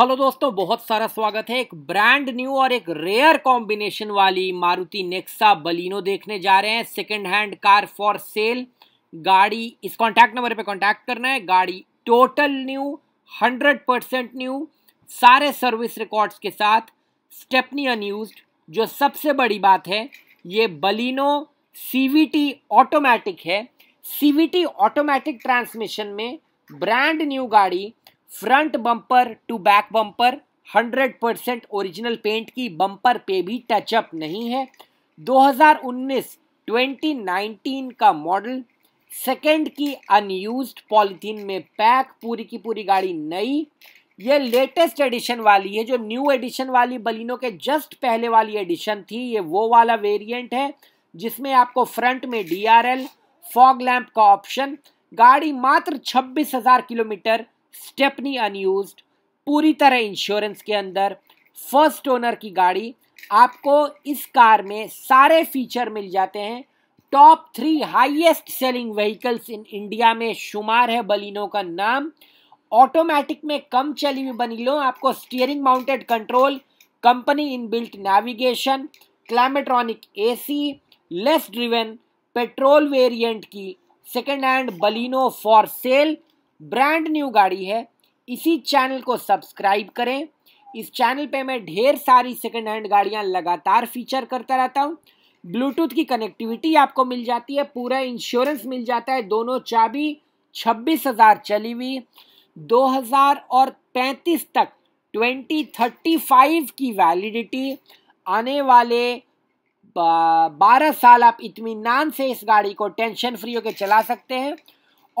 hello दोस्तों बहुत सारा स्वागत है एक ब्रांड न्यू और एक रेयर कॉम्बिनेशन वाली मारुति नेक्सा बलिनो देखने जा रहे हैं second hand car for sale गाड़ी इस कॉन्टैक्ट नंबर पे कॉन्टैक्ट करना है गाड़ी total new hundred percent new सारे सर्विस रिकॉर्ड्स के साथ स्टेपनी अनयूज जो सबसे बड़ी बात है ये बलिनो सी ऑटोमेटिक है सी ऑटोमेटिक ट्रांसमिशन में ब्रांड न्यू गाड़ी front bumper to back bumper 100% original paint की बम्पर पे भी टचअप नहीं है 2019-2019 का मॉडल सेकेंड की अनयूज्ड पॉलीथीन में पैक पूरी की पूरी गाड़ी नई ये लेटेस्ट एडिशन वाली है जो न्यू एडिशन वाली बलिनों के जस्ट पहले वाली एडिशन थी ये वो वाला वेरिएंट है जिसमें आपको फ्रंट में डीआरएल फॉग लैंप का ऑप्शन गाड़ी मात्र 26,000 किलोमीटर स्टेपनी अनयूज पूरी तरह इंश्योरेंस के अंदर फर्स्ट ओनर की गाड़ी आपको इस कार में सारे फीचर मिल जाते हैं top three highest selling vehicles in India में शुमार है बलिनो का नाम ऑटोमेटिक में कम चली हुई बनी लो आपको steering mounted control company in built navigation climatronic AC less driven petrol variant की second hand Baleno for sale brand new गाड़ी है इसी चैनल को सब्सक्राइब करें इस चैनल पे मैं ढेर सारी सेकेंड हैंड गाड़ियाँ लगातार फीचर करता रहता हूँ ब्लूटूथ की कनेक्टिविटी आपको मिल जाती है पूरा इंश्योरेंस मिल जाता है दोनों चाबी छब्बीस हज़ार चली हुई दो हज़ार और पैंतीस तक ट्वेंटी थर्टी फाइव की वैलिडिटी आने वाले बारह साल आप इतमान से इस गाड़ी को टेंशन फ्री होकर चला सकते हैं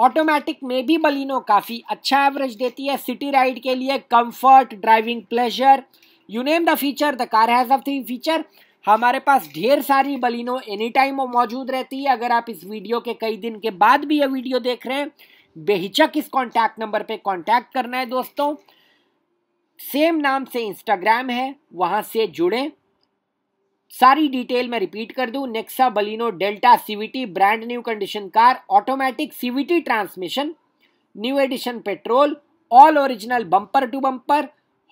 ऑटोमेटिक में भी बलिनो काफ़ी अच्छा एवरेज देती है सिटी राइड के लिए comfort driving pleasure you name the feature the car has a feature हमारे पास ढेर सारी बलिनो एनी टाइम वो मौजूद रहती है अगर आप इस वीडियो के कई दिन के बाद भी ये वीडियो देख रहे हैं बेहिचक इस कॉन्टैक्ट नंबर पर कॉन्टैक्ट करना है दोस्तों सेम नाम से इंस्टाग्राम है वहाँ से जुड़ें सारी डिटेल मैं रिपीट कर दूं Nexa Baleno Delta CVT brand new condition car automatic CVT transmission new edition petrol all original bumper to bumper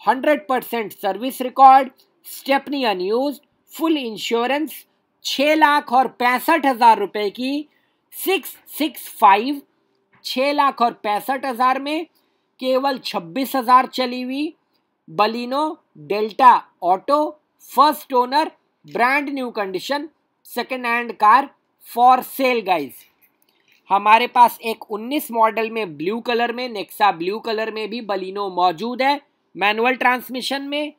100% service record stepney unused full insurance छः लाख और पैंसठ हज़ार रुपये की सिक्स सिक्स फाइव छः लाख और पैंसठ हज़ार में केवल छब्बीस हज़ार चली हुई Baleno Delta auto first owner brand new condition second hand car for sale guys हमारे पास एक 19 मॉडल में ब्लू कलर में नेक्सा ब्लू कलर में भी बलिनो मौजूद है मैनुअल ट्रांसमिशन में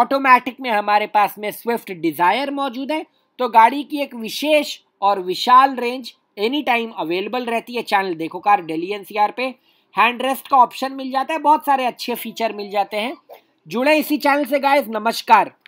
ऑटोमेटिक में हमारे पास में स्विफ्ट डिज़ायर मौजूद है तो गाड़ी की एक विशेष और विशाल रेंज एनी टाइम अवेलेबल रहती है चैनल देखो कार डेली एनसीआर पे हैंड रेस्ट का ऑप्शन मिल जाता है बहुत सारे अच्छे फीचर मिल जाते हैं जुड़े इसी चैनल से गाइज नमस्कार